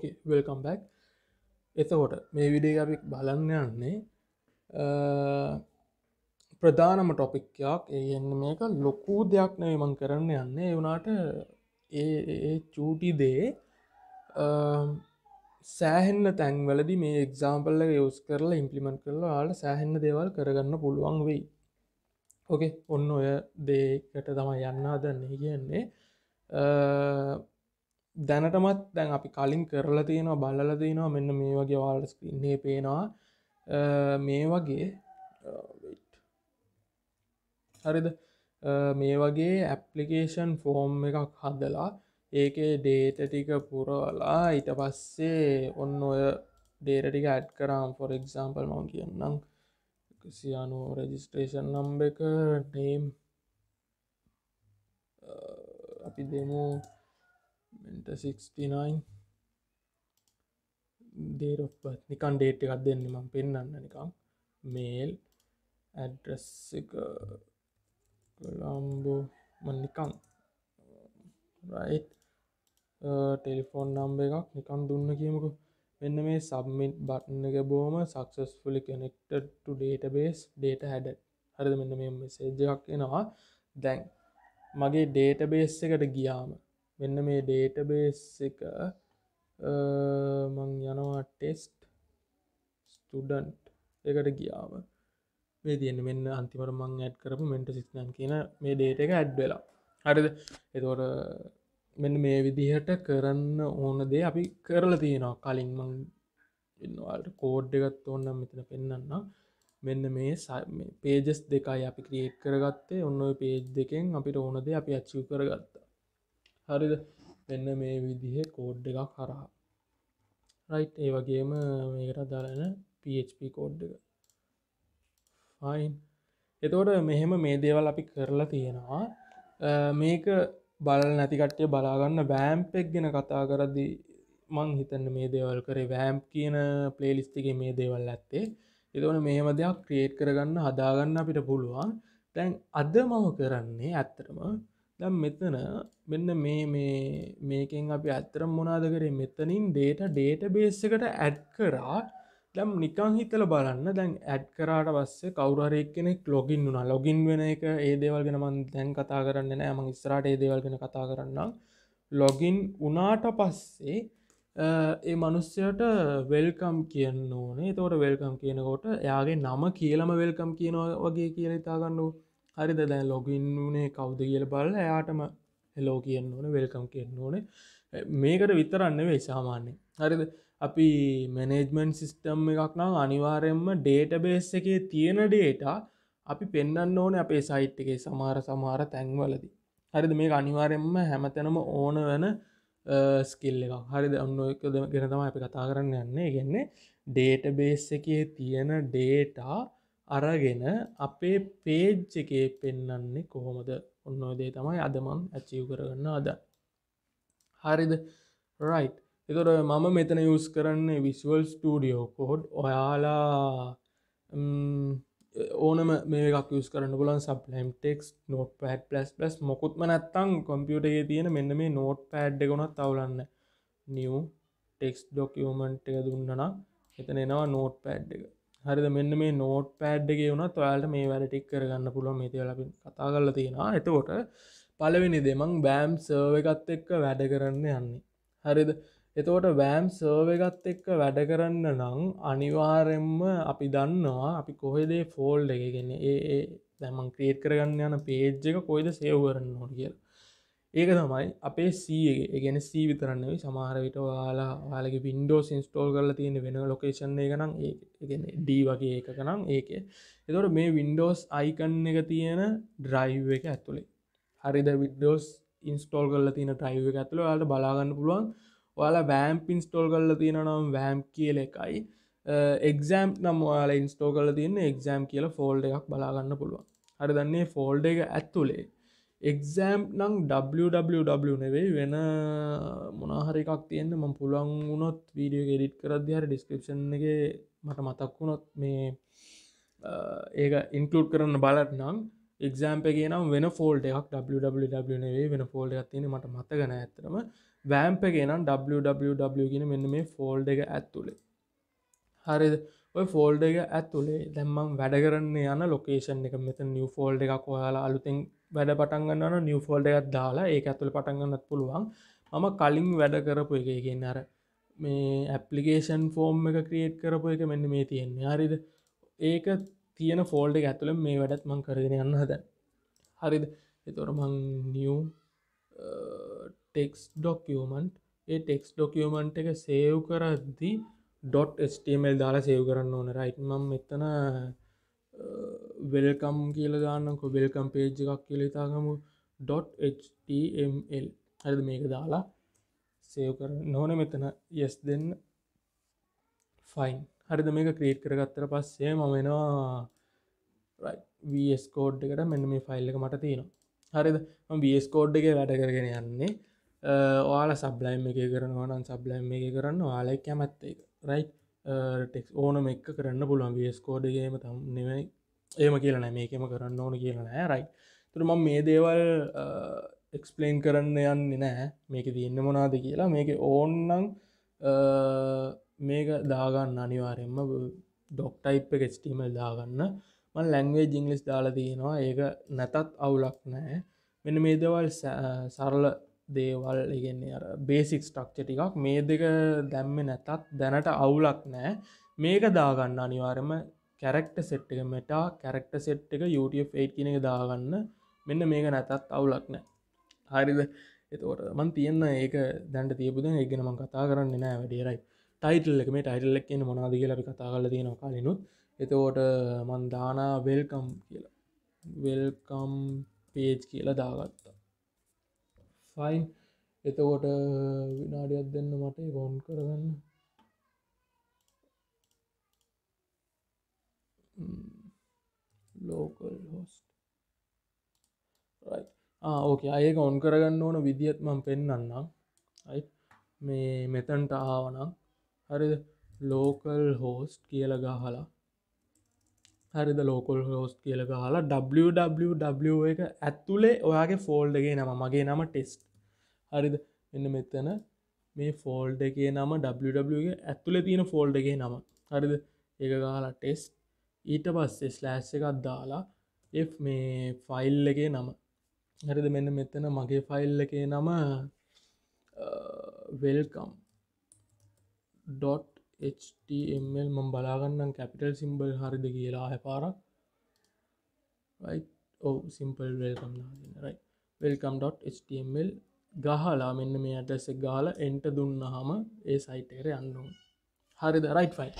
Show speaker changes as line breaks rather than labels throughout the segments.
ඕකේ welcome back එතකොට මේ විඩේ අපි බලන්න යන්නේ ප්‍රධානම ටොපික්යක් ඒන්න මේක ලොකු දෙයක් නෑමං කරන්න යන්න වනාට ඒ චූටි දේ සෑහෙන්න තැන්වලදි මේ එක්සාම්පල්ල යස් කරලා ඉම්පලිමෙන්ට් කරලා ආල සෑහෙන්න දේවල් කරගන්න පුළුවන් වෙයි ඕකේ ඔන්න ඔය දේකට තමයි යන්න අදන්න කියන්නේ දැනටමත් දැන් අපි කලින් කරලා තියෙනවා බලල තියෙනවා මෙන්න මේ වගේ වාලස්ක්‍රීන්නේ පේනවා මේ වගේ හරිද මේ වගේ ඇප්ලිකේෂන් ෆෝම් එකක් හදලා ඒකේ ඩේට ටික පුරවලා ඊට පස්සේ ඔන්න ඔය ඩේට ටික ඇඩ් කරම් ෆොර එක්සම්පල් මං කියන්නම් සියනු රෙජිස්ට්‍රේෂන් නම්බ එක නේම් අපි දෙමු මෙට 69 දේරොප්ප නිකන් ඩේට් එකක් දෙන්න මම පෙන්න්න නිකම් මේල් ඇඩ්‍රස් එක කළම්බෝ මනිකං රයි් ටෙලිෆෝන් නම්බ එකක් නිකන් දුන්න කියමක මෙන්න මේ සබමිට් බට්න එක බෝම සක්සස්ෆලි කනෙක්ට ඩේටබේස් ඩේට හැඩ හරද මෙන්න මේ මෙසේජයක් එනවා දැන් මගේ ඩේටබේස් එකට ගියාම මෙන්න මේ ඩේටබේස් එක මං යනවා ටෙස්ට් ස්ටඩන්ට් එකට ගියාව මේ තියන්න මෙන්න අන්තිමර මං ඇඩ් කරපු මෙන්ට සිස්නන් කියන මේ ඩේට එක ඇඩ් වෙලා හරිද එතෝර මෙන්න මේ විදිහට කරන්න ඕන දේ අපි කරලා තියෙනවා කලින් මං ඉන්නවාට කෝඩ් එකත් ඔන්න මෙතන පෙන්න්න මෙන්න මේ පේජස් දෙකයි අපි ක්‍රියේට් කරගත්තේ ඔන්න පේජ් දෙකෙන් අපිට ඕනද අපි අච්චි කරගත්තා හරිද එන්න මේ විදිහ කෝඩ් එකක් හරහා රයිට් ඒ වගේම මේකට දාලන PHP කෝඩ් එක ෆයින් එතෝට මෙහෙම මේ දේවල් අපි කරලා තියෙනවා මේක බල නැතිකට්ටය බලාගන්න වෑම්පෙක් ගෙන කතා කරදි මං හිතන්න මේ දේවල් කරේ වෑම්ප් කියන පලේලිස්තිගේ මේ දේවල් ඇත්තේ එතවන මෙහෙම දෙයක් ක්‍රියේට් කරගන්න හදාගන්න අපිට පුළුවන් තැන් අද මම කරන්නේ ඇත්තරම දම් මෙතන මෙන්න මේ මේ මේකෙන් අපි ඇත්තරම් මොනාද කරේ මෙතනින් ඩේට ඩේට බේස් එකට ඇඩ් කරා දම් නිකං හිතල බලන්න දැන් ඇඩ් කරාට පස්සේ කවරෙක් කෙනෙක් ලොගින් වුනා ලොගින් වෙන එක ඒ දේවල් ගෙන මන් දැන් කතා කරන්න නෑ මං ස්රාට ඒ දේවල් ගෙන කතා කරන්න ලොගින් වනාට පස්සේ ඒ මනුස්්‍යයට වෙල්කම් කියන්න ඕනේ තෝට වෙල්කම් කියනකොට යාගේ නම කියලම වෙල්කම් කියනවා වගේ කියල ඉතාගන්නවා හරිද දැ ලොගින් වනේ කවුද කියල බල එයාටම හෙලෝ කියන්න ඕන වෙල්කම් කියන්න ඕන මේකට විතරන්න වේ සාමාන්‍ය හරිද අපි මැනේජ්මන්් සිිස්ටම් එකක් නම් අනිවාරයෙන්ම ඩේට බේස් එකේ තියෙන ඩේටා අපි පෙන්න්න ඕන අපේ සයිට් එකේ සමාර සමාර තැන්වලදි හරිද මේ අනිවාරෙන්ම හැමතැනම ඕන වන ස්කිල්ල එක හරිද අන්න එක ගෙනතම අපි කතා කරන්න යන්නේ ගෙන්නේ ඩේට බේස් එකේ තියෙන ඩේටා අරගෙන අපේ පේජ් එකේ පෙන්නන්නේ කොහොමද ඔන්නෝදේ තමයි අදමම් ඇචීව කරගන්න අද හරිද රයි් එතොට මම මෙතන යස් කරන්නේ විස්වල් ස්ටඩියෝ කොහොඩ් ඔයාලා ඕනම මේකක් යස් කරන්න පුලන් සප්ලම් ටෙක්ස් නෝට පැඩ් පලස් පලස් මොකුත්ම නැත්තං කොම්පියුටගේ තියෙන මෙන්න මේ නෝට් පැඩ් ගොනත් තවලන්න නිය ටෙක්ස් ඩොක්කමන්ට් එක දුන්නනම් එතන එනවා නෝට් පැඩ් එක හරිද මෙන්න මේ නෝට් පෑඩ්ඩගේ වුණත් ඔයාලට මේ වැඩටික් කරගන්න පුළුව මේතිවලින් කතා කරලා තියෙනවා එතකොට පලවෙනි දෙමං බෑම් සර්ව එකත් එක්ක වැඩ කරන්න යන්නේ හරිද එතකොට වෑම් සර්ව එකත් එක්ක වැඩ කරන්න නං අනිවාරෙන්ම අපි දන්නවා අපි කොහෙදේ ෆෝල්් එකගෙන ඒ දැමන් ක්‍රේට් කරගන්න යන පේජ් එක කොයිද සේවරන්න නොට කියලා ඒක තමයි අපේ සීගෙන සී විතරන්නේ සමහරවිට වාලා වාලගේ වින්ඩෝ සින්ස්ටෝල් කරලා තියෙන වෙන ලොකේෂන් එක නම් ඒගැන ඩී වගේ එක නම් ඒක එතොට මේ වින්ඩෝස් අයිකන් එක තියෙන ඩ්‍රයිව් එක ඇතුළේ හරිද විඩෝස් ඉන්ස්ටෝල් කරලා තියෙන ටයිව් එක ඇතුළ යාට බලාගන්න පුළුවන් ඔයාලා වෑම්ප ඉන්ස්ටෝල් කරලා තියෙන නම් වෑම් කියල එකයි එක්සෑම් නම් යාලා ඉන්ස්ටෝ කරලා තියන්න එක්සෑම් කියල ෆෝල්ඩ එකක් බලාගන්න පුළුවන් හරි දන්නේ ෆෝල්ඩ එක ඇත්තුලේ එක්සෑම් නං www නෙවෙයි වෙන මොනාහරිකක් තියෙන්න්න ම පුළන් වුණොත් වීඩියෝ ගෙඩිට් කරදදිහර ඩිස්ක්‍රපෂන් එක මට මතක් වුණොත් මේ ඒක ඉන්කලුඩ් කරන්න බලට නම් එක්ම්පේ නම් වෙන ෆෝල්ඩ එකක් www නේ වෙන ෆෝල්ඩ ඇතින මට මතගන ඇතරම වෑම්පගේ නම් www ගෙන මෙන්න මේ ෆෝල්ඩ එක ඇත්තුළේ හරි ඔය ෆෝල්ඩ එක ඇත්තුළේ දැම්මම් වැඩ කරන්න යන ලොකේෂන් එක මෙත නිව ෆෝල්ඩ එකක් ඔයාලා අලුතෙන් වැඩ පටන්ගන්න නිියවෆෝල්ඩ එකත් දාලා ඒ ඇතුළ පටන්ගන්නත් පුළුවන් මම කලින් වැඩ කරපු එක කියන්න අර මේ ඇපලිකේෂන් ෆෝර්ම් එක ක්‍රියේට් කරපු එක මෙන්න මේ තියෙන්නේ හරිද ඒක තියෙන ෆෝල්ඩ එක ඇතුළ මේ වැඩත් මං කරගෙන යන්න හද හරිද එතොර මං නියම් ටෙක්ස් ඩොක්කමන්ට් ඒ ටෙක්ස් ඩොකමන්ට් එක සේව් කරද්දි ඩොට්ටමල් දාලා සේව් කරන්න ඕන රයිට් මම් මෙතන වෙල්කම් කියල දාන්නක වෙල්කම් පේජ් එකක් කියලෙතාගමු .html ඇද මේක දාලා සයෝ කර නොන මෙතන යස් දෙන්න ෆයින් හරිද මේක ක්‍රියට් කරගත්තර පස්සේ ම වෙනවා වස්කෝඩ් එකට මෙන්න මේ ෆයිල් එක මට තියෙනවා හරිද වස්කෝඩ් එක වැඩ කරගෙන යන්නේ ඕයාල සබ්ලයිම් එක කරනවානන් සබ්ලයිම් එක කරන්න යාලයි කැමැත්ත එක රයි් ටෙක් ඕනම එක කරන්න පුළුවන් වස්කෝඩ්ගේම තම් නෙවයි ඒම කියලන මේකම කරන්න ඕන කියලනෑ රයි තුර ම මේ දේවල් එක්ස්පලේන් කරන්න යන්න නෑ මේක තියන්න මොනාද කියලා මේක ඕන්නං මේක දාගන්න අනිවාරෙන්ම ඩොක්ටයිප් එකස්ටීමල් දාගන්න මන් ලැංවේ ජිංලිස් දාලා තියෙනවා ඒක නැතත් අවුලක් නෑ මෙන මේ දේවල් සරල දේවල් ඉගෙන්නේ අර බේසික් ටක්ච ටිකක් මේ දෙක දැම්ම නැතත් දැනට අවුලක් නෑ මේක දාගන්න අනිවාරම කැරක්ට සෙට් එක මෙටා කැරක්ට සෙට් එක යුටF8 කියන එක දාගන්න මෙන්න මේක නැතත් අවුලක් නෑ හරිද එතවට මන් තියන්න ඒක දැන්ට තියපුද ඒගෙන මං කතා කරන්න නෑ වැඩේරයි ටයිටල් එක මේ ටයිටල්ලක් කියන මොනාද කියලි කතා කල තියෙන කලිනුත් එතෝට මන් දානා වෙල්කම් කියලා වෙල්කම් පේජ් කියලා දාගත්තා ෆයින් එතකොට විනාඩියක් දෙන්න මට ගොන් කරගන්න ලෝකල් හෝස්ට ඕක අයක ඔන් කරගන්න ඕන විදිහත් මම පෙන්න්නම් මේ මෙතන්ට ආවනම් හරිද ලෝකල් හෝස්ට කියලගහලා හරිද ලෝකල් හෝස්ට කියලගහලා ww එක ඇත්තුලේ ඔයාගේ ෆෝල්ඩගේ නම මගේ නම ටෙස්ට් හරිද එන්න මෙතන මේ ෆෝල්ඩ එකේ නම ww ඇතුල තියෙන ෆෝල්ඩගේ නම හරිද ඒ ගහලා ටෙස්ට ඊට පස්සේ ස්ලෑස්ස එකත් දාලා එ මේ ෆයිල් එකේ නම හරිද මෙන්න මෙතන මගේ ෆයිල් එකේ නම වෙල්කම් .html මම බලාගන්නම් කැපිටල් සිම්බල් හරිද කියලා හැපාරක් ඕ සිම්පල් වෙල්කම් නාදනරයි වෙල්කම්.html ගහලා මෙන්න මේ අටස ගාල එන්ට දුන්න හම ඒ සයිටේර යන්නුම් හරිද රයිට් ෆයි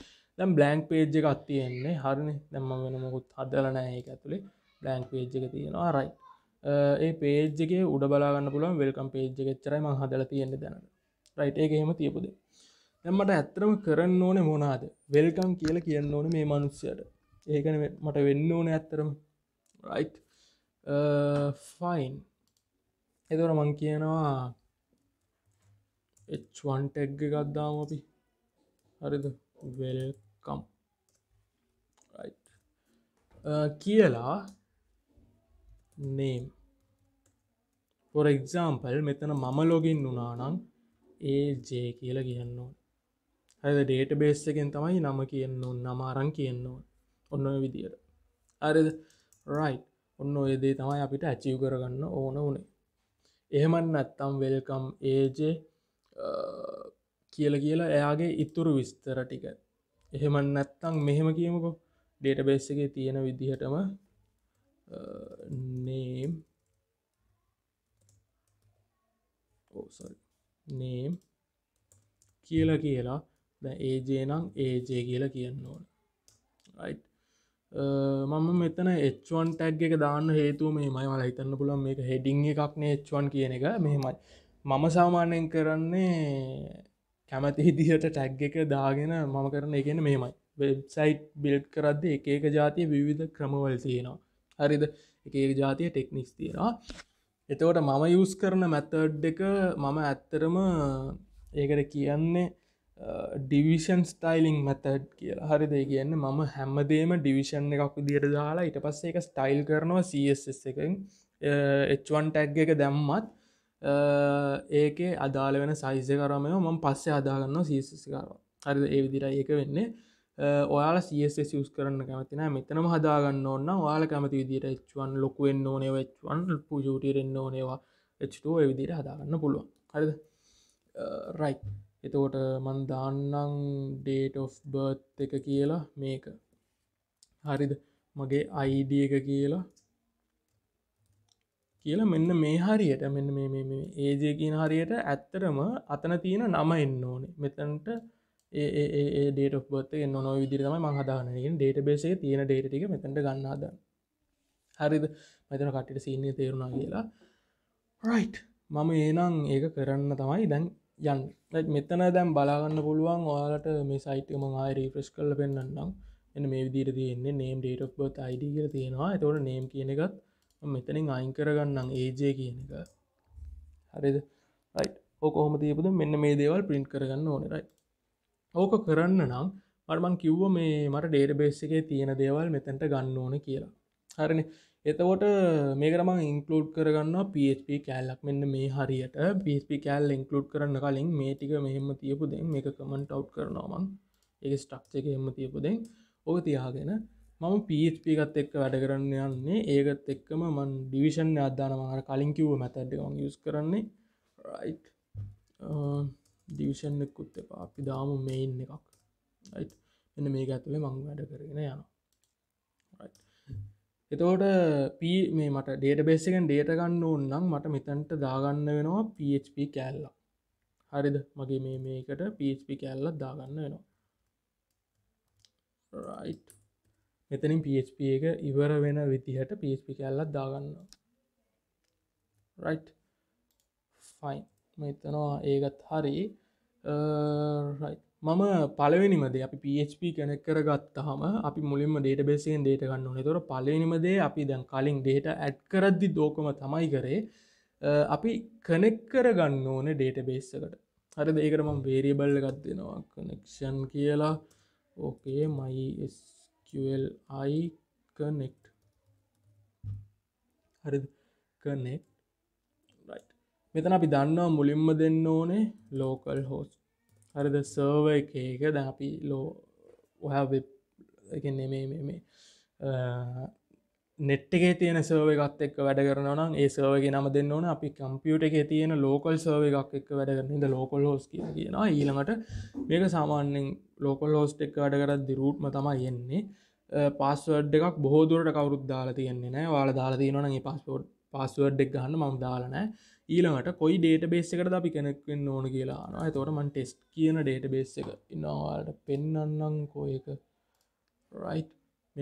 දැම් බ්ලන්ක් පේජ් එක අත්තියෙන්නේ හරිනි දැම්ම වෙනමකුත් හදල නෑ එක ඇතුළේ බ්ලන්ක් පේජ් එක තියෙනවා රයි ඒ පේජ්ගේ උඩ බලාගන්න පුළුවන් වෙල්කම් පේජ් එකච්චරයි මං හදල තියෙන්න දැන රයිට් එක එහෙම තියපුද දැම්මට ඇත්තරම කරන්න ඕනේ මොනාද වෙල්කම් කියලා කියන්න ඕන මේ මනුස්සයට ඒකන මට වෙන්න ඕන ඇත්තරම රයි් ෆයින් එතොර මං කියනවා එ්වන්ටැග් ගත්දාම අපි හරිද වෙල් කම් uh, කියලා නේම් පොර එක්සාම්පල් මෙතන මම ලොගින් වුනානං ඒජේ කියලා කියන්නවා ඇද ඩේට බේස් එකෙන් තමයි නම කියන්න නමාරං කියන්නවා ඔන්න විදියට අරද රයි් ඔන්න ඒදේ තමයි අපිට ඇචිව් කරගන්න ඕන වනේ එහෙමන් නැත්තම් වෙල්කම් ඒජේ uh, කියල කියලා එයාගේ ඉතුරු විස්තර ටිකත් එහෙමන් නැත්තං මෙහෙම කියමුකෝ ඩේට බේස් එක තියෙන විදිහටම නේම් නේම් oh, කියලා කියලා ඒජේ නම් ඒජේ කියලා කියන්න ඕන මම මෙතන එච්වන් ටැග් එක දාන්න හේතුව මේ මයි මල හිතන්න පුළන් මේක හෙඩිං එකක්නේ එච්වන් කියන එක මෙහෙමයි මම සාමාන්‍යයෙන් කරන්නේ කැමති ඉදිහට ටැග් එක දාගෙන මම කරන එකන මේමයි වෙබ්සයිට් බිල්ට් කරද්ද එකක ජාතිය විවිධ ක්‍රමවල් තියෙනවා හරිද එකක ජාතිය ටෙක්නික්ස් තියෙනවා එතවට මම යස් කරන මැතඩ් එක මම ඇත්තරම ඒකට කියන්නේ ඩිවිෂන් ස්ටයිලිං මැතඩ් කියලා හරිද කියන්න මම හැමදේම ඩිවිෂන් එකක් දිට දාලා ඉට පස්සේ එක ස්ටයිල් කරනවා සස් එකෙන් එච්වන් ටැග් එක දැම්මත් ඒක අදාළ වෙන සයිසය කරමය මම පස්සේ හදාගන්න සීසිකාරවා හරි ඒ විදිර ඒක වෙන්නේ ඔයාල සස් යස් කරන්න කැමතින මෙතනම හදාගන්න ඕන්න වාල කැමති විදිර එච්වන් ලොකුවෙන් ඕනේ වෙච්වන් පුජෝටරෙන්න්න ඕනේවා එච්ටෝ විදිර හදාගන්න පුළුවන් හරිද රයි එතකොට මන් දාන්නම් ඩේට of බර්ත් එක කියලා මේක හරිද මගේ අයිඩ එක කියලා කියලා මෙන්න මේ හරියට මෙන්න ඒජය කියන හරියට ඇත්තරම අතන තියෙන නම එන්න ඕනේ මෙතන්ට ඒඩේට බත් නො විදිරම මහදානකින් ඩේට බේසේ තියෙන ඩේටටික මෙතට ගන්නාද හරිද මෙතන කට්ට සින්නේ තේරුණා කියලා රයි් මම ඒනම් ඒක කරන්න තමයි දැන් යන් මෙතන දැම් බලාගන්න පුළුවන් ඔයාලට මේ සයිටම ආය රීෆ්‍රෙස් කල පෙන්න්නම් එන්න මේ විදිර තියෙන්නේ නේම් ඩේට බත් අයිඩ කියර තියෙනවා ඇතවට නේම් කියන එකත් මෙතනින් අයින් කරගන්නම් ඒජය කියන එක හරිද රයි් ඕකොහොම තියපුද මෙන්න මේ දේවල් පින්ට් කරගන්න ඕනෙරයි ඕක කරන්න නම් මටමන් කිව්ව මේ මට ඩේඩ බේස් එකේ තියෙන දේවල් මෙතැන්ට ගන්න ඕන කියලා හරින එතකොට මේකරම ඉන්කලඩ් කරගන්න පප කෑල්ලක් මෙන්න මේ හරියට පප කෑල් ඉන්කලඩ් කරන්න කලින් මේ ටික මෙහෙම තියපුදෙන් මේ කමට අව් කරනවාමන් ඒ ස්ටක්ෂක හෙම තියපුදෙන් ඕක තියාගෙන මම පිපි එකත් එක්ක වැඩ කරන්න යන්නේ ඒකත් එක්කම මන් ඩිවිෂන් අධ්‍යානමහර කලින් කිව්ව මැතැඩ්ඩවන් යස් කරන්නේ රයි් ඩිවිෂන්කුත් එපා අපි දාම මෙයින් එකක් රයි් එන්න මේක ඇතුළේ මං වැඩ කරගෙන යනවා එතෝට පී මේ මට ඩේට බේසිකෙන් ඩේට ගන්න ඕන්නම් මට මෙතැන්ට දාගන්න වෙනවා පප කෑල්ලා හරිද මගේ මේ මේකට පප කෑල්ලත් දාගන්න වෙනවා රයිට් මෙතනින් PHP එක ඉවර වෙන විදිහට PHP කැල්ලත් දාගන්න රයිට් ෆයින් මෙතනවා ඒකත් හරි මම පලවෙනිමද අපි PHP කැනෙක් කර ගත්තහම අපි මුලින්ම ඩේට බේසිෙන් ඩේට ගන්න නෙතොර පලනිමදේ අපි දැන් කලින් ඩේට ඇඩ් කරද්දි දෝකම තමයි කරේ අපි කනෙක් කර ගන්න ඕන ඩේට බේස්සකට හරි ඒකරම වේරියබල්ල ගත්දෙනවා කනෙක්ෂන් කියලා ඕකේ මයි qli connect හරි කනෙක් මෙතන අපි දන්නවා මුලින්ම දෙන්න ඕනේ ලෝකල් හෝස් හරිද සර්ව එක එක දැ අපි ලෝ ඔහ වෙබ් එක නෙමේ මේ නෙට්ටගේ තියෙන සර්ව එකත් එක් වැඩ කරනවන ඒ සර්වගේ නම දෙන්න ඕන අපි කම්පියුට එක තියෙන ලෝකල් සර්ව එකක් එක් වැඩ කරනද ලෝකල් හෝස් කිය කියෙනවා ඊළඟට මේක සාමාන්‍යෙන් ලෝකල් හෝස්ට එක් වැඩ කරත් දිරූට්ම තමයි යෙන්නේ පස්සවඩ් එකක් බොහෝදුරට කවරුත් දාලා තියෙන්නේ නෑ වාල දාලා තියෙනවනගේ පස්සෝඩ් පස්සුවඩ් එක් ගහන්න මම දාලනෑ ඊළඟට කොයි ඩේට බේස් එකට අපි කෙනෙක්වෙන්න ඕන කියලානවා තොට මන් ටෙස්් කියන ඩේට බේස් එක ඉන්නවාට පෙන්න්නන්නම් කොයක රයි්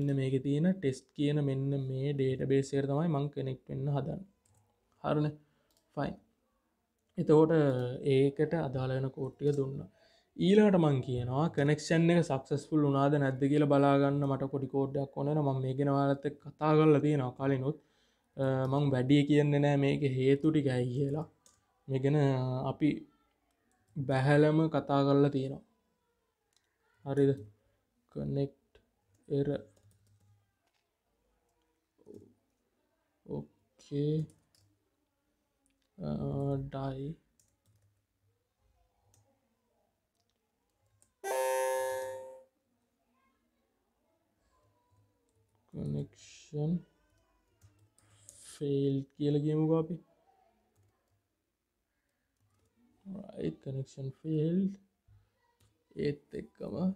මෙන්න මේක තියෙන ටෙස්ට් කියන මෙන්න මේ ඩේට බේසේර තමයි මං කෙනෙක් වෙන්න හදන්න හරන ෆයින් එතකොට ඒකට අදාලන කෝට්ටිය දුන්න ඊලාට මං කියනවා කනෙක්ෂන් එක සක්සස්පුල් වනාද නැද්ද කියල බලාගන්න මට කොඩි කෝඩ්ඩක් ඕන ම මේ ගෙනවාලත කතා කරල තියෙනවා කලිනුත් මං වැඩිය කියන්න නෑ මේක හේතුටි ගැයි කියලා මෙගෙන අපි බැහැලම කතා කරලා තියෙනවා හරිද කනෙක්් එර के अह डाई कनेक्शन फेल्ड කියලා කියමුකෝ අපි ઓલરાઈટ કનેક્શન ફેલ્ડ 8 تکම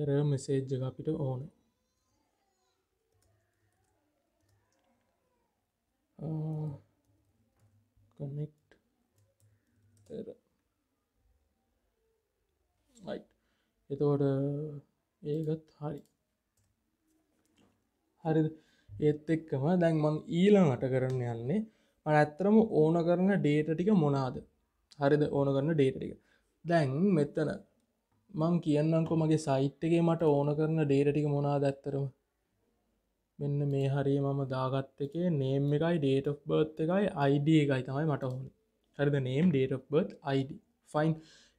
error message අපිට on uh, connect error right එතවට ඒකත් හරි හරි ඒත් එක්කම දැන් මං ඊළඟට කරන්න යන්නේ මන ඇත්තරම ඕන කරන ඩේට ටික මොනාද හරිද ඕන කරන ඩේට ටික දැන් මෙත්තන මං කියන්නකො මගේ සයිට් එකේ මට ඕන කරන ඩේට ටික මොනාද ඇත්තරම මෙන්න මේ හරි මම දාගත්ත එකේ නේම් එකයි ඩේට of බර්ත් එකයි අයිඩ එකයි තමයි මට ඕන හරිද name date of birth ID fine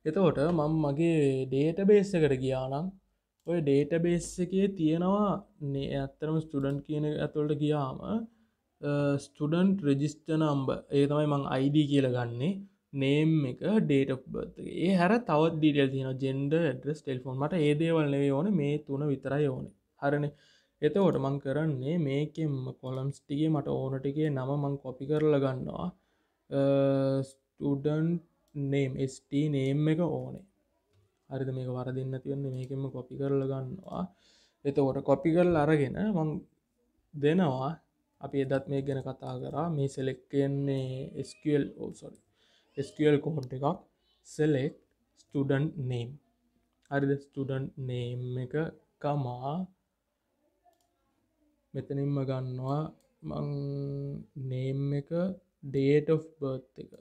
එතකොට මං මගේ ඩේට බේස් එකට ගියානම් ඔය ඩේට බේස් එකේ තියෙනවා නේ ඇත්තරම ස්ටඩන්් කියන ඇතුවලට ගියාම ස්ටඩන්් රෙජිස්ට නම්බ ඒ තමයි මං අයිඩ කියල ගන්නේ නේම් එක ඩේට බත් ඒ හැර තවත් ඩීටල් තියෙන ජෙන්ඩ ඩස් ටෙල්ෆෝන් මට ඒදේවල් නෙවේ ඕන මේ තුන විතරයි ඕන හරණ එතකොට මං කරන්නේ මේකෙම කොලම්ස්ටිගේ මට ඕනටිගේ නම මං කොපි කරල ගන්නවා ස්ටඩන් නේම් ස්ට නේම් එක ඕනේ හරිද මේක වර දෙන්න තියන්නේ මේකෙම කොපි කරල ගන්නවා එතකොට කොපි කරල අරගෙන මං දෙනවා අපි එදත් මේ ගැන කතා කරා මේ සෙලෙක් කියන්නේ ස්ල් ඕසොරි ස්ල් කොහොට් එකක් සෙලෙක් ස්ටඩන් නේම් හරිද ස්ටඩන් නේම් එක කමා මෙතනින්ම ගන්නවා මං නේම් එක ඩේට of බර්ත් එක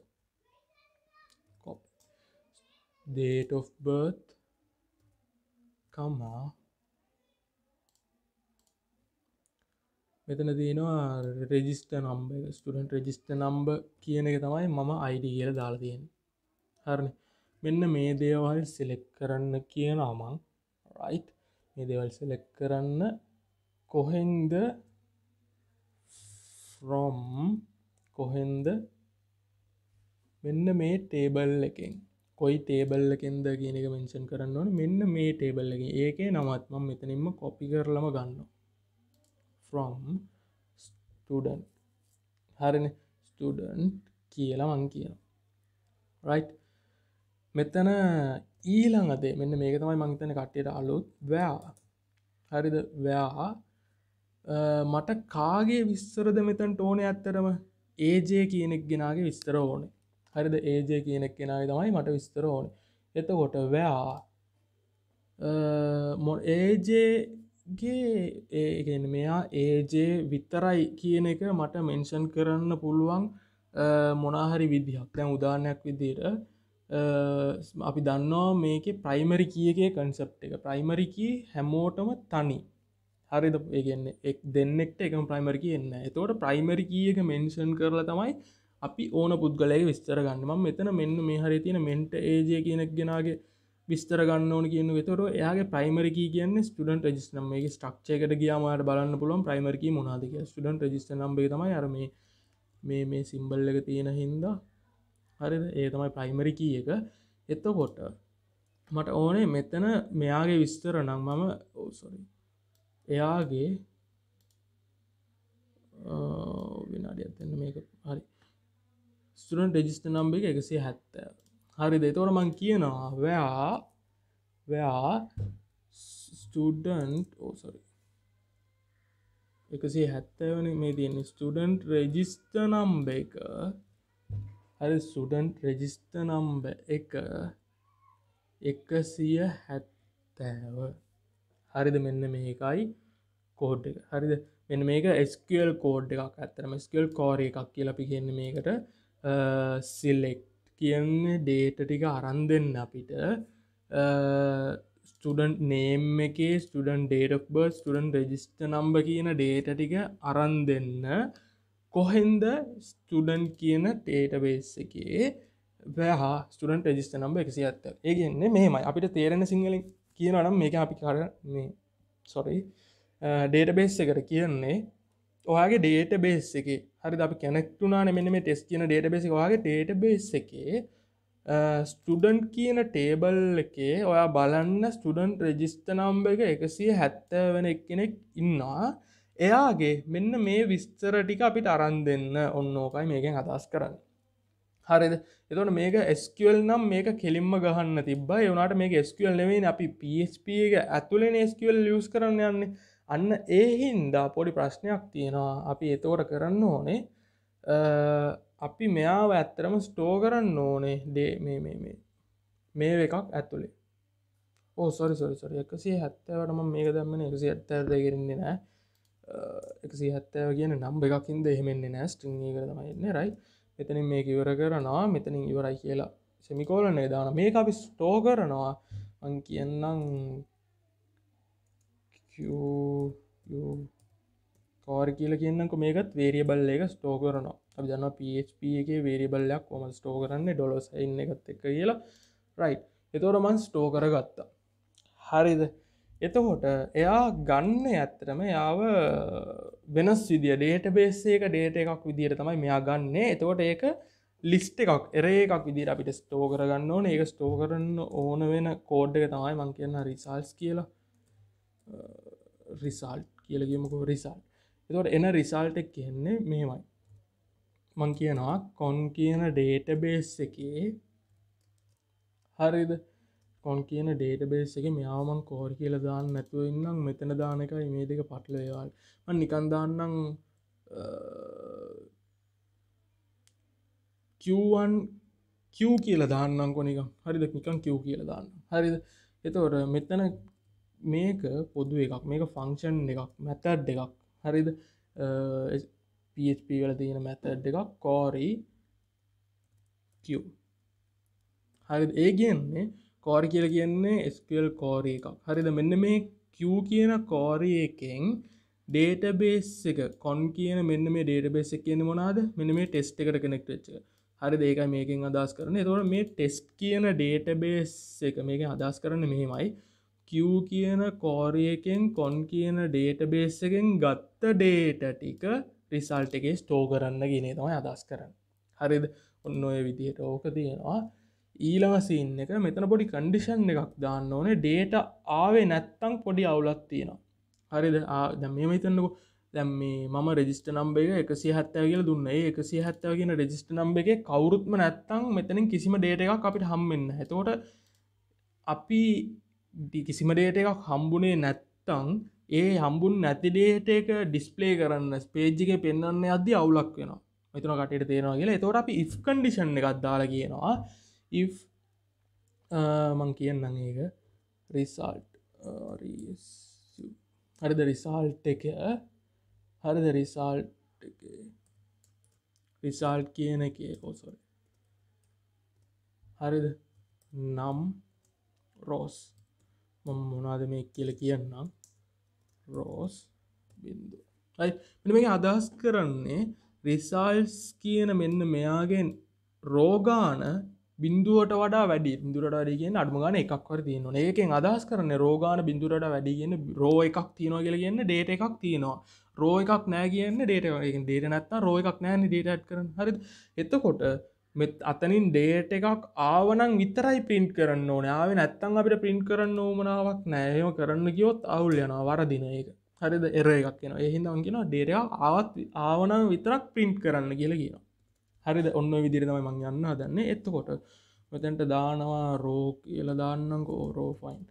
date of birth කමා මෙතන තියෙනවා register number student register number කියන එක තමයි මම අයිඩ කියල දාලා තියෙන හරණ මෙන්න මේ දේවල් සෙලෙක් කරන්න කියන අමං රයි් මේ දේවල් සෙලෙක් කරන්න කොහෙන්ද ෆ්‍රොම් කොහෙන්ද මෙන්න මේ ටේබල් එකෙන් කොයි ටේබල් එකෙන්ද කියන එක මෙන්ෂන් කරන්න ඕන මෙන්න මේ ටේබල් එක ඒකේ නමත්මම් මෙතනින්ම කොපි කරලම ගන්න ෆ්‍රොම් ස්ටඩන් හරින ස්ටඩන්් කියලා මං කියන රයි් මෙතන ඊළඟදේ මෙන්න මේක තමයි මංතන කට්ටියට අලුත් ව්‍යයා හරිද ව්‍යයා මට කාගේ විස්සරද මෙතන් ටෝන ඇත්තරම ඒජය කියනෙක් ගෙනගේ විස්තර ඕන හරිද ඒජය කියනෙක් කෙනගේ තමයි මට විස්තර ඕන එතකොට ව්‍යයා ඒජේගේ මෙයා ඒජේ විත්තරයි කියන එක මට මෙන්ෂන් කරන්න පුළුවන් මොනාහරි විදිහක් දැන් උදානයක් විදියට අපි දන්නවා මේක ප්‍රයිමරි කියගේ කන්සප් එක ප්‍රයිමරිකී හැමෝටම තනි හරිද ඒගන්න එක් දෙන්නෙක්ට එකම ප්‍රයිමර් කියන්න එතවට ප්‍රයිමරි කියක මෙන්ෂන් කරලා තමයි අපි ඕන පුද්ගලය විස්තර ගන්නම මෙතන මෙන්න මේ හරි තියෙන මෙන්ට ඒජය කියනක් ගෙනගේ විස්තර ගන්න ඕන කියන්න තොර යාගේ ප්‍රයිමරකී කියන්න ස්ටඩන්ට රජිස්නම්ගේ ස්ටක්ෂයකට ගියාමට බලන්න පුළොන් ප්‍රයිමරක මොනාදක ස්ටඩන්ට රජිස්ට නම්බේ තමයි අරම මේ මේ සිම්බල් එක තියෙන හින්දා හරි ඒ තමයි ප්‍රයිමරිකී එක එත්තකොට මට ඕනේ මෙතන මෙයාගේ විස්තර නම් මම ඕසොරී oh, එයාගේ විනාඩි ඇත්තන්න මේක හරි ස්ටන් රෙජිස්ට නම්බ එක එකසේ හැත්ත හරි දෙතවර මං කියනවා වයා වයා ස්ටඩන්ට ඕසරි එකසේ හැත්තවන මේ තියන ස්ටඩන්ට රෙජිස්ට නම්බ එක හරි ස්ටඩන්ට රෙජිස්ට නම්බ එක එකසිය හැත්තෑව හරිද මෙන්න මේකයි කෝඩ් එක හරිද මෙන්න මේක ස්කල් කෝඩ් එකක් ඇතරම ස්කල් කෝර එකක් කියලපි කියන්න මේකට සිල්ලෙක්් කියන්නේ ඩේට ටික අරන් දෙන්න අපිට ස්ටඩන්් නේම් එකේ student data birth student register number කියන ඩේට ටික අරන් දෙන්න කොහෙන්ද ස්ටඩන් කියන ටේටබේස් එකේ වැහා ස්ටඩන් රෙජිස්ට නම්බ එකසි ඇත්ත ඒ කියන්නේ මෙහෙමයි අපිට තේරෙන සිංහලින් කියනනම් මේක අපි කර මේ සොරි ඩේටබේස් එකට කියන්නේ ඔයාගේ ඩේට බේස් එක හරි අප කැනෙක්ටුනා මෙම ටෙස් කියන ඩේට බේසි වාගේ ඩේට බේස් එකේ ස්ටඩන්් කියන ටේබල් එකේ ඔයා බලන්න ස්ටඩන්් රෙජිස්ට නම්බ එක එකසිය හැත්ත වෙන එක්කෙනෙක් ඉන්නා එයාගේ මෙන්න මේ විස්තර ටික අපිට අරන් දෙන්න ඔන්නෝකයි මේකෙන් අදස් කරන්න හරිද එතොට මේක ස්කල් නම් මේක කෙලින්ම ගහන්න තිබ එවනට මේක ස්කල් නෙවෙයි අපි පස්ප එක ඇතුලෙන ස්කල් ලියස් කරන්න යන්නේ අන්න ඒහින්දා පොඩි ප්‍රශ්නයක් තියෙනවා අපි එතෝට කරන්න ඕනේ අපි මෙයාව ඇත්තරම ස්ටෝ කරන්න ඕනේ දේ මේ මේ මේ මේ එකක් ඇතුළේ oh oh, sorry sorry sorry එකසිේ හැත්තවටම මේක දම්මන එකසි ඇත්තර දෙගෙරන්නේ නෑ එකසි හැත්තව කියන නම්බ එකකින්ද එහෙමෙන්නේ නෑ ස්ටිං කරතමයින්න රයි මෙතනින් මේ ඉවර කරනවා මෙතනින් ඉවරයි කියලා සෙමිකෝලන දාන මේ අපි ස්ටෝ කරනවා අන් කියන්නම් කෝර් කියල කියන්නක මේකත් වේරියබල් එක ස්ටෝ කරනවා අප ජන්න පප එක වේරියබල්ලයක් ොම ස්ටෝ කරන්න ඩොලොස් එන්න එකත් එක කියලා රයි් එතෝර මන් ස්ටෝ කරගත්තා හරිද එතකොට එයා ගන්න ඇත්තරම යාව වෙනස් විදිිය ඩේට බේසේක ඩේට එකක් විදිහයට තමයි මෙයා ගන්නේ එතකොට ඒක ලිස්ට එකක් එරේ එකක් විදිර අපිට ස්ටෝ කරගන්න ඕන ඒක ස්ටෝ කරන්න ඕන වෙන කෝඩ්ඩක තමයි මං කියන්න රිසල්ස් කියලා රිසල්් කියලගමක රිසල් එතට එන රිසල්ටක් කියන්නේ මෙමයි මං කියනවා කොන් කියන ඩේට බේස් එකේ හරිද කොන් කියන ඩේටබේස් එක මෙයාමන් කෝර් කියල දාන්න නැතුව ඉන්නම් මෙතන දාන එකයි මේ දෙක පටලේවල් නිකන්දාන්නම් කිවන් කිව් කියල දාන්නම් කොනික හරිද නිකන් කිව් කියල දාන්න හරිද එතවට මෙතන මේක පොදු එකක් මේක ෆංක්ෂන් එකක් මැතැඩ් දෙකක් හරිද පප වල තියෙන මැතැඩ් එකක් කෝරී හරි ඒ කියන්නේ කෝර් කියල කියන්නේ ස්කල් කෝරී එකක් හරිද මෙන්න මේ කිව් කියන කෝරී එකෙන් ඩේටබේස් එක කොන් කියන මෙන්න මේ ඩේටබේස් එක කියන මොනාද මෙන්න මේ ටෙස්් එකට කෙනෙක්ටච්ච හරි දේක මේකින් අදස් කරන තොට මේ ටෙස්ට් කියන ඩේටබේස් එක මේක අදස් කරන මෙහෙමයි කිව් කියන කෝරියකෙන් කොන් කියන ඩේටබේස් එකෙන් ගත්ත ඩේට ටික රිසල්ට එකේ ස්ටෝ කරන්න ගෙන තමයි අදස් කරන්න හරිද ඔන්න ඔය විදිහට ඕක තියෙනවා ඊළඟ සින්න එක මෙතන පොඩි කන්ඩිෂන් එකක් දාන්න ඕනේ ඩේට ආවේ නැත්තං පොඩි අවුලත් තියෙනවා හරිද දැම්ම මෙතන්නක දැම් මේ මම රෙජිස්ට නම්බේ එකසි හත්තය කියල දුන්න එකසි හත්තව කියෙන රෙජිස්ට නම්බ එක කවරුත්ම නැත්තං මෙතනින් කිසිම ඩේට එකක් අපිට හම්මෙන්න්න හතෝට අපි කිසිම ඩේට එකක් හම්බුනේ නැත්තං ඒ හම්බුන් නැති ඩේට එක ඩිස්පලේ කරන්න ස්පේජ්ජික පෙන්න්න අද අවුලක් වෙනවා මෙතන කටට තේෙනවා කියලා තෝට අපි ඉස් කන්ඩිෂන් එකක් දාලා කියනවා Uh, මං කියන්න ඒක රිසාල්ට් uh, හරිද රිසාල්ට් එක හරිද රිසාල්ට් එක රිසාල්ට් කියන එක කෝසොර oh, හරිද නම් රෝස් මොනාද මේ කියල කියන්නම් රෝස් බින්දු මෙ මේ අදහස් කරන්නේ රිසාල්ස් කියන මෙන්න මෙයාගෙන් රෝගාන බින්දුවට වඩා වැඩි බිදුරට වැඩිගෙන් අඩුමගන එකක්වර තියෙන ඒකෙන් අදහස් කරන රෝගාන බිදුරට වැඩිගෙන රෝ එකක් තියෙනවා කියල කියන්න ඩේට එකක් තියෙනවා රෝ එකක් නෑ කියන්න ඩේටවගෙන් ඩේට නැත්ත රෝ එකක් නෑන ඩේටත් කරන හරි එත්තකොට මෙත් අතනින් ඩේට එකක් ආවනං විතරයි පින්ට් කරන්න ඕනෑාව නැත්තන් අපිට පින්ට් කරන්න ඕමනාවක් නෑම කරන්න ගියොත් අවුල් යන වරදින එක හරිද එර එකක් කියෙන එහින්දවන්ගෙන ඩේරයා ආවත් ආවනං විතරක් පින්ට් කරන්න කියලා කියලා හරිද ඔන්න විදිරතම මං යන්න දන්න එත්තකොට මෙතැන්ට දානවා රෝ කියල දාන්නකෝ රෝෆයින්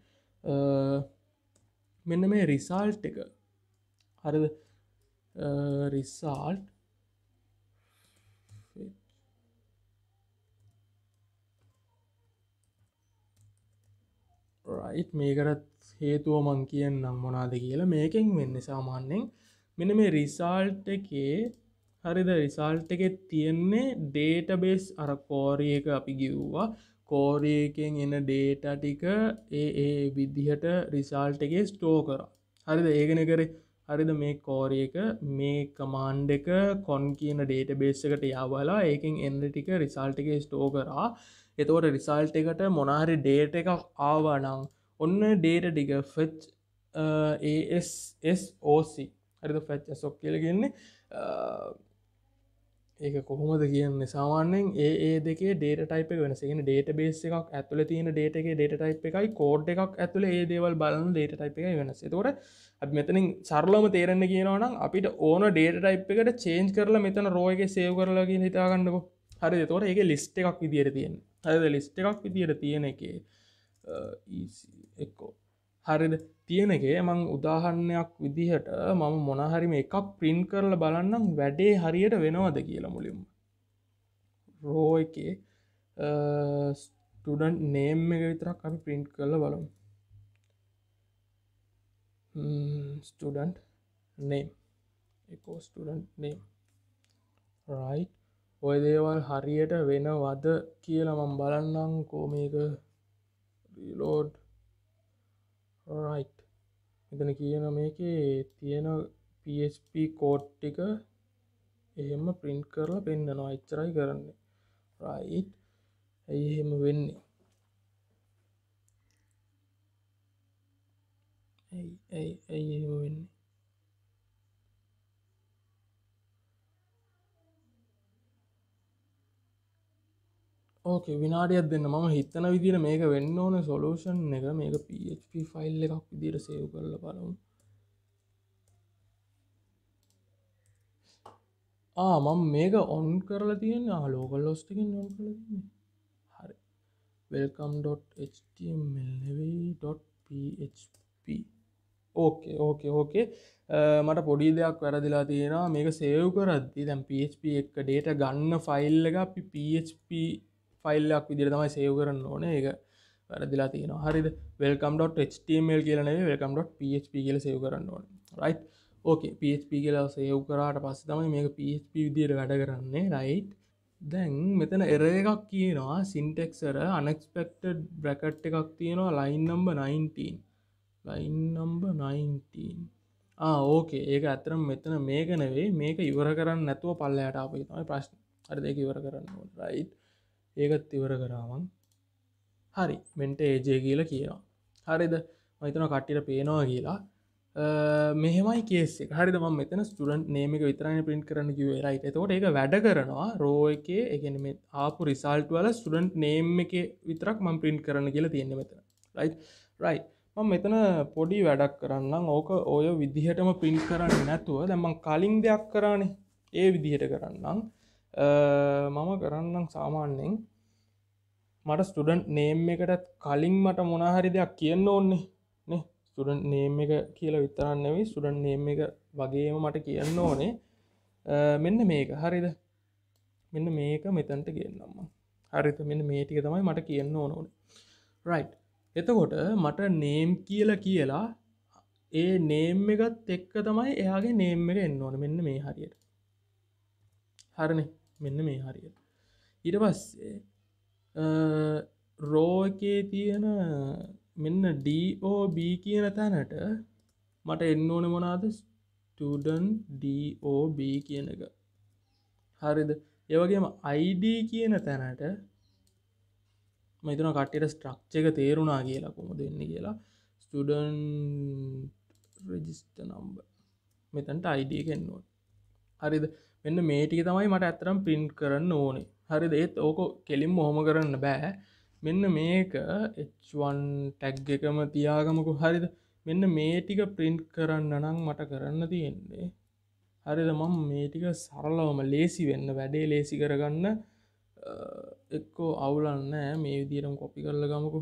මෙන්න මේ රිසාල්ට් එක හරිද රිසාල්ට් රයිට් මේකරත් හේතුව මං කියෙන් නම් මොනාද කියලා මේකෙන් වෙන්න සාමාන්‍යෙන් මෙන මේ රිසාල්ට් එකේ හරිද රිසාල්ට එක තියෙන්නේ ඩේටබේස් අර කෝරිය එක අපි ගිව්වා කෝරියකෙන් එන ඩේට ටික ඒ ඒ විදිහට රිසාල්ට එක ස්ටෝ කර හරිද ඒගෙන කරේ හරිද මේ කෝරිය එක මේ කමාන්්ඩ එක කොන් කියන ඩේට බේස් එකට යවලා ඒකින් එන්න ටික රිසාල්ට එක ස්ටෝ කරා එතවට රිසාල්ට එකට මොනාහරි ඩේට එකක් ආවානං ඔන්න ඩේට ටික ෆෙච් ඒස්ෝC හරිද ෆැච්චසොක් කියලගන්නේ ඒක කොහොමද කියන්න සාමාන්‍යෙන් ඒ දෙකේ ඩේට ටයිප වෙනසගෙන ඩේට බේස් එකක් ඇතුල තියෙන ඩේටගේ ඩේට ටයිප් එකයි කෝඩ් එකක් ඇතුල ඒ දේවල් බලන ඩේට ටයිප් එක වෙනස් තොට අප මෙතනින් සරලම තේරෙන්න්න කියනවනම් අපිට ඕන ඩේට ටයිප් එකට චේන්ජ් කරලා මෙතන රෝයක සේව කරලාගෙන හිතාගන්නකො හරි තොර ඒ ලිස්ට එකක් විදිර තියෙන් හද ලිස්ට එකක් විදිර තියෙන එකේ e එක්කෝ හරිද තියෙනගේ මං උදාහරණයක් විදිහට මම මොනහරිම එකක් ප්‍රින් කරල බලන්නම් වැඩේ හරියට වෙනවාද කියලා මුලින්ම රෝ එක ස්ටඩන් නේම් එක විතරක් අපි ප්‍රින්ට් කරල බලමු ස්ටඩන්ට නේම් එකෝ ස්ටඩන්ට නේම් රයි් ඔය දේවල් හරියට වෙනවද කියලා මම් බලන්නම් කෝමක රීලෝඩ් රයිට් එතන කියන මේක තියෙන පSP කෝට්ටික එහෙම පින්ට් කරලා පෙන්න්නනවා එච්චරයි කරන්න රයිට් ඇයි එහෙම වෙන්නේ ඇයි ඇයි ඇයි එහෙම වෙන්නේ ඕක විනාඩයක් දෙන්න මම හිතන විදිර මේක වෙන්න ඕන සොලූෂන් එක මේක පHP ෆයිල් එකක් විදිර සේව් කරල බලවු මම මේක ඔන් කරලා තියෙන ලෝකල් ලොස්ටිකින් නොන් කරලන්නේ හරි welcome.html.php ඕකේ ඕකේ ඕකේ මට පොඩි දෙයක් වැරදිලා තියෙනවා මේක සේව් කරද්දි දැම් PHP එක ඩේට ගන්න ෆයිල් එක අපි PHP ෆයිල්ලක් විදිර තමයි සේව කරන්න ඕන එක වැරදිලා තියෙන හරි වෙල්කම්.html කියලන වෙල්කම්.php කියල සේව කරන්න ඕන රයි් ඕකේ PHP කියලා සේව් කරාට පස්ස තමයි මේක PHP විදියට වැඩ කරන්නේ රයිට් දැන් මෙතන එර එකක් කියනවා සින්ටෙක්සර අනෙක්ස්පෙක්ටඩ් බ්‍රකට් එකක් තියෙනවා line number 19 line number 19 okay ඒක ඇතරම් මෙතන මේක නෙවේ මේක ඉවර කරන්න නැතුව පල්ලයට අපේ තමයි ප්‍රශ්න අරදක ඉවර කරන්න රයිට් ඒකත් ඉවර කරාවන් හරි මෙන්ට ඒජය කියල කියවා හරිද මහිතන කට්ටිට පේනවා කියලා මෙහෙමයි කේසේ හරි ම මෙතන ස්ටඩන් නේමක විතරන පින්ට කරන්න කිවරයි එතකොට එක වැඩ කරනවා රෝ එක එකන මේ ආපු රිසල්ට් වල ස්ටඩන්ට් නේම් එක විතරක් මං පින්ට කරන්න කියලා තියෙන මෙතන රයි රයි මං මෙතන පොඩි වැඩක් කරන්න ඕක ඔය විදිහටම පින් කරන්න නැතුව දැමන් කලින් දෙයක් කරන්නේ ඒ විදිහට කරන්නම් Uh, මම කරන්නම් සාමාන්‍යෙන් මට ස්ටඩන්් නේම් එකටත් කලින් මට මොනාහරි දෙයක් කියන්න ඕන්නේ ස්ටඩන්් නේම් එක කියලා විතරන්නවෙයි ස්ටඩන්් නේම් එක වගේම මට කියන්න ඕනේ uh, මෙන්න මේක හරිද මෙන්න මේක මෙතන්ට කියන්නම්ම හරිත මෙන්න මේ ටික තමයි මට කියන්න ඕන ඕනේ රයි් එතකොට මට නේම් කියලා කියලා ඒ නේම් එකත් එක්ක තමයි එයාගේ නේම් එක එන්න ඕන මෙන්න මේ හරියට හරණේ මෙන්න මේ හරියට ඉට පස්සේ රෝකේ තියෙන මෙන්න ඩෝB කියන තැනට මට එන්න ඕන මොනාද ස්ටඩන් ඩෝB කියන එක හරිද ඒවගේම අයිඩ කියන තැනට මෙතන කට්ටට ස්ට්‍රක්්ච එක තේරුණා කියලා කොම දෙන්න කියලා ස්ටඩන් රජිස්ට නම්බ මෙතන්ට අයිඩ කෙන්නුවන් හරිද මෙන්න මේටික තමයි මට ඇතරම් පින්ට් කරන්න ඕනේ හරි දෙත් ඕක කෙලින් මොහොම කරන්න බෑ මෙන්න මේක H1 ටැග් එකම තියාගමකු හරිද මෙන්න මේටික ප්‍රින්ට් කරන්න නම් මට කරන්න තියෙන්නේ හරිද මම මේටික සරලවම ලේසි වෙන්න වැඩේ ලේසි කරගන්න එක්කෝ අවුලන්න මේ විදිරම් කොපි කරල ගමකු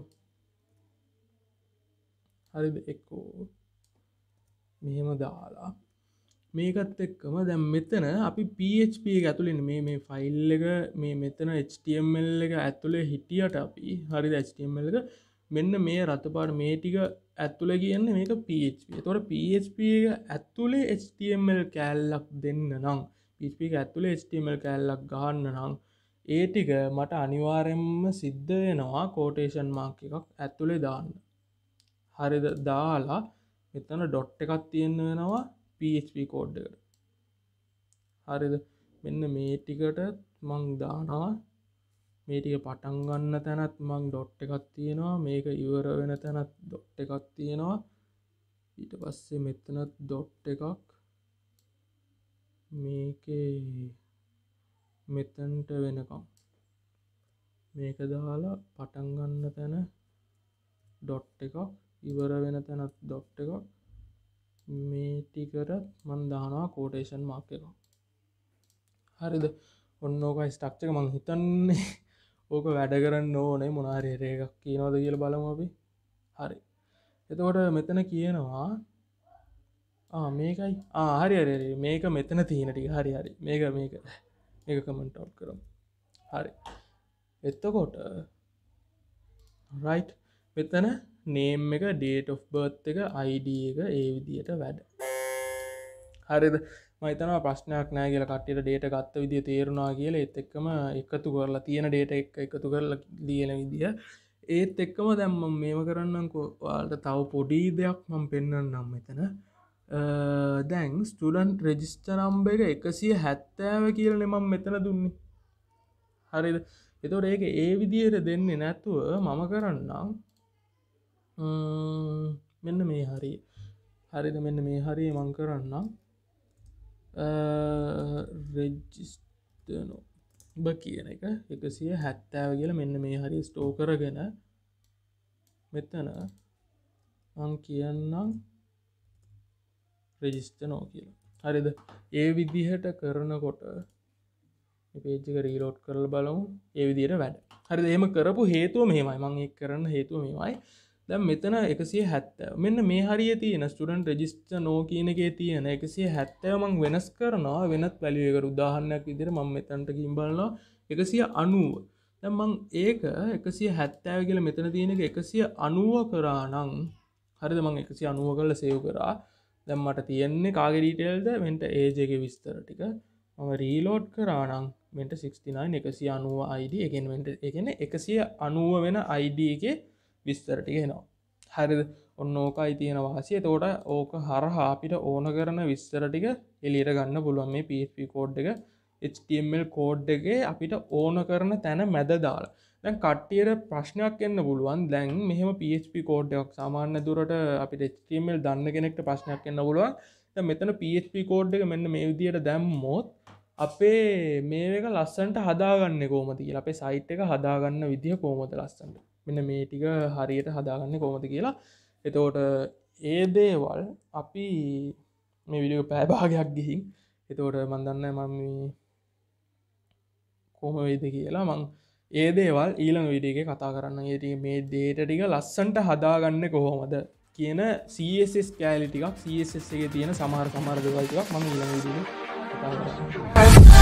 හරිද එක්කෝ මෙහෙම දාලා මේකත් එක්කම දැම් මෙතන අපි PHP ඇතුලින් මේ මේ ෆයිල් එක මේ මෙතන HTML එක ඇතුළේ හිටියට අපි හරි HTML එක මෙන්න මේ රතපාට මේ ටික ඇතුළ කියන්න මේක PHP තොර PHP එක ඇතුළේ HTML කෑල්ලක් දෙන්න නම් PHP ඇතුළේ HTML කෑල්ලක් ගහන්න නම් ඒ ටික මට අනිවාරෙන්ම සිද්ධ වෙනවා කෝටේෂන් මාක එකක් ඇතුළේ දාන්න හරිද දාලා මෙතන ඩොට් එකක් තියෙන්න්න වෙනවා පHP කෝඩ්ඩකට හරිද මෙන්න මේ ටිකට මං දානවා මේටික පටන්ගන්න තැනත් මං ඩොට් එකක් තියෙනවා මේක ඉවර වෙන තැනත් ඩොට් එකක් තියෙනවා ඊට පස්සේ මෙතනත් ඩොට් එකක් මේකේ මෙතන්ට වෙනකම් මේක දාලා පටන්ගන්න තැන ඩොට් එකක් ඉවර වෙන තැනත් ඩොට් එකක් මේටිකර මන් දානවා කෝටේෂන් මාක් එක හරිද ඔන්න ඕකයි ස්ටක්්ක මං හිතන්නේ ඕක වැඩ කරන්න ඕනේ මොනාරේර එකක් කියනවද කියල බලම අපි හරි එතකොට මෙතන කියනවා මේකයි ආහරි අරර මේක මෙතන තියෙනටි හරි හරි මේක මේක එක කමෙන්ටව් කරම් හරි එත්තකොට රයි් මෙතන නේම් එක ඩේට of බර්ත් එක අයිඩ එක ඒ විදියට වැඩ හරිද මතන ප්‍රශ්නයක් නෑ කියල කට්ට ඩේට ගත්ත විදිිය තේරුණා කියල එත් එක්කම එකතු කරලා තියෙන ඩේට එක එකතු කරලා ලියන විදිිය ඒත් එක්කම දැම්ම මේම කරන්නකෝවාට තව පොඩි දෙයක් මම පෙන්න්නම් මෙතන දැන් ස්ටඩන් රෙජිස්ට නම්බ එක එකසිය හැත්තෑව කියලන මම මෙතන දුන්නේ හරිද එතොට ඒක ඒ විදියට දෙන්නේ නැත්තුව මම කරන්නම් මෙන්න මේ හරි හරිද මෙන්න මේ හරි මං කරන්න රෙජිස්ටනෝ බ කියන එක එකසිය හැත්තාව කියල මෙන්න මේ හරි ස්ටෝ කරගෙන මෙතන අං කියන්නම් රෙජිස්ටනෝ කියලා හරිද ඒ විදිහට කරනකොට පේජික රීලෝඩ් කරල බලවු ඒ විදිර වැඩ හරි එම කරපු හේතුව මෙමයි මං කරන්න හේතුව මෙමයි දැම් මෙතන එකසිේ හැත්ත මෙන්න මේ හරිය තියෙන ස්ටඩන්ට රජිස්ට නෝ කියනගේ තියෙන එකසිේ හැත්තෑමං වෙනස් කරනවා වෙනත් වැලියකට උදාහරන්නයක් ඉදිර මං මෙතන්ට කිම්බලලා එකසිය අනුව දැම්මං ඒක එකසිය හැත්තෑ කියල මෙතන තියෙන එකසිය අනුව කරානං හරිද මං එකසි අනුව කරල සයව කරා දැම්මට තියෙන්නේ කාගෙඩීටෙල්ද මෙන්ට ඒජගේ විස්තර ටික මම රීලෝඩ් කරානං මෙට 69 එකසි අනුව අයිඩ එකෙන්ට එකන එකසිය අනුව වෙන අයිඩගේ විස්තරටි එනවා හරිද ඔන්න ඕකයි තියෙන වහසේ තෝට ඕක හරහා අපිට ඕන කරන විස්තර ටික එලියට ගන්න පුළුවන් මේ PHP කෝඩ් එක HTML කෝඩ් එකේ අපිට ඕන කරන තැන මැද දාලා දැන් කට්ටියට ප්‍රශ්නයක් එන්න පුළුවන් දැන් මෙහම PHP කෝඩ්ඩයක් සාමාන්‍ය දුරට අපිට HTML දන්න කෙනෙක්ට ප්‍රශ්නයක් එන්න පුළුවන් ද මෙතන PHP කෝඩ් එක මෙන්න මේ විදියට දැම්මෝත් අපේ මේක ලස්සන්ට හදාගන්න කෝමති කියලා අපේ සයිට් එක හදාගන්න විදිහ කෝමත ලස්සන්ට මෙන්න මේ ටික හරියට හදාගන්න කොමති කියලා එතෝට ඒ දේවල් අපි මේ විඩියෝ පෑභාගයක් ගිහින් එතෝට මන්දන්න මම කොහොමවෙද කියලා මං ඒ දේවල් ඊළඟ විඩියගේ කතා කරන්න ඒට මේ දේට ටික ලස්සන්ට හදාගන්න කොහොමද කියන සස් කෑලි ටිකක් සස්ගේ තියෙන සමහර සමර දෙවල්ටිකක් මම ඊළඟ විඩිය කතා කරන්න